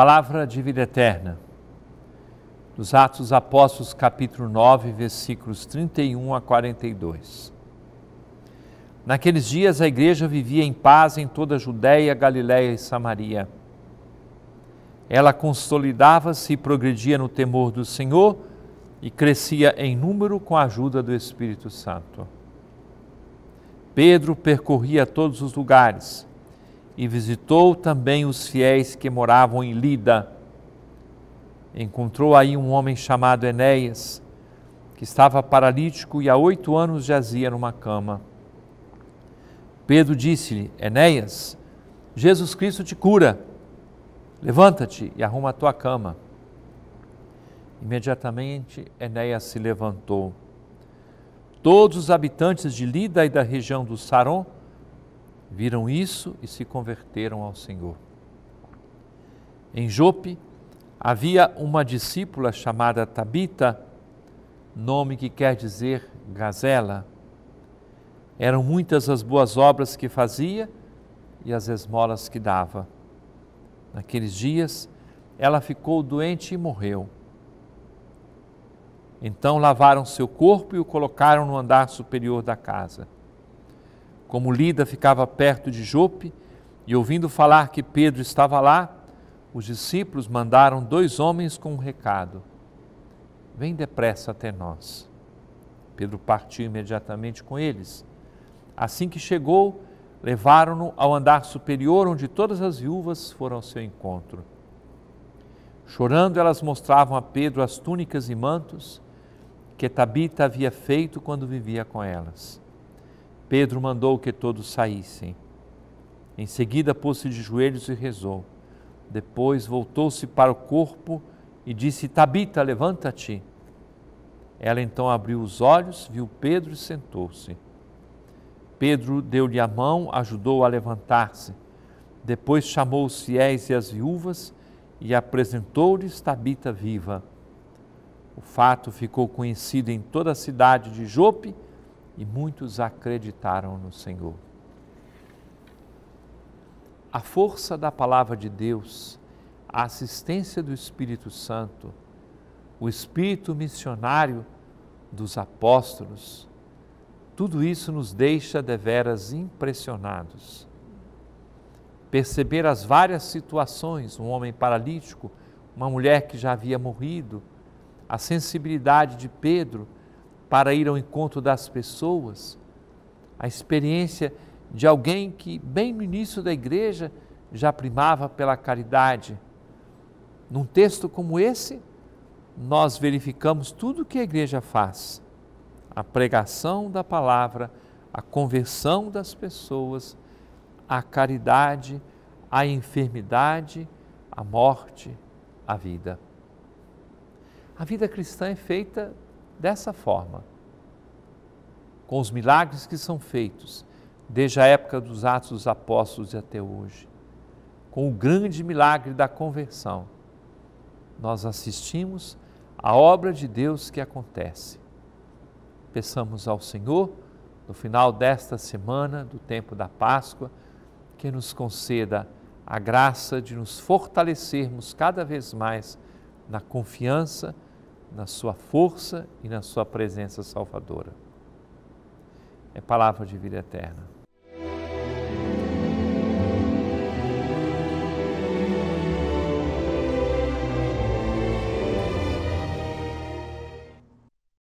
Palavra de vida eterna. Dos Atos dos Apóstolos, capítulo 9, versículos 31 a 42. Naqueles dias a igreja vivia em paz em toda a Judéia, Galiléia e Samaria. Ela consolidava-se e progredia no temor do Senhor e crescia em número com a ajuda do Espírito Santo. Pedro percorria todos os lugares e visitou também os fiéis que moravam em Lida. Encontrou aí um homem chamado Enéas, que estava paralítico e há oito anos jazia numa cama. Pedro disse-lhe: Enéas, Jesus Cristo te cura. Levanta-te e arruma a tua cama. Imediatamente Enéas se levantou. Todos os habitantes de Lida e da região do Saron viram isso e se converteram ao Senhor. Em Jope havia uma discípula chamada Tabita, nome que quer dizer gazela. Eram muitas as boas obras que fazia e as esmolas que dava. Naqueles dias, ela ficou doente e morreu. Então lavaram seu corpo e o colocaram no andar superior da casa. Como Lida ficava perto de Jope e ouvindo falar que Pedro estava lá, os discípulos mandaram dois homens com um recado: Vem depressa até nós. Pedro partiu imediatamente com eles. Assim que chegou, levaram-no ao andar superior, onde todas as viúvas foram ao seu encontro. Chorando, elas mostravam a Pedro as túnicas e mantos que Tabita havia feito quando vivia com elas. Pedro mandou que todos saíssem. Em seguida, pôs-se de joelhos e rezou. Depois voltou-se para o corpo e disse: Tabita, levanta-te. Ela então abriu os olhos, viu Pedro e sentou-se. Pedro deu-lhe a mão, ajudou a levantar-se. Depois chamou os fiéis e as viúvas e apresentou-lhes Tabita viva. O fato ficou conhecido em toda a cidade de Jope e muitos acreditaram no Senhor. A força da palavra de Deus, a assistência do Espírito Santo, o espírito missionário dos apóstolos, tudo isso nos deixa deveras impressionados. Perceber as várias situações, um homem paralítico, uma mulher que já havia morrido, a sensibilidade de Pedro, para ir ao encontro das pessoas, a experiência de alguém que, bem no início da igreja, já primava pela caridade. Num texto como esse, nós verificamos tudo o que a igreja faz: a pregação da palavra, a conversão das pessoas, a caridade, a enfermidade, a morte, a vida. A vida cristã é feita dessa forma, com os milagres que são feitos desde a época dos Atos dos Apóstolos e até hoje, com o grande milagre da conversão, nós assistimos à obra de Deus que acontece. Peçamos ao Senhor, no final desta semana, do tempo da Páscoa, que nos conceda a graça de nos fortalecermos cada vez mais na confiança na sua força e na sua presença salvadora. É palavra de vida eterna.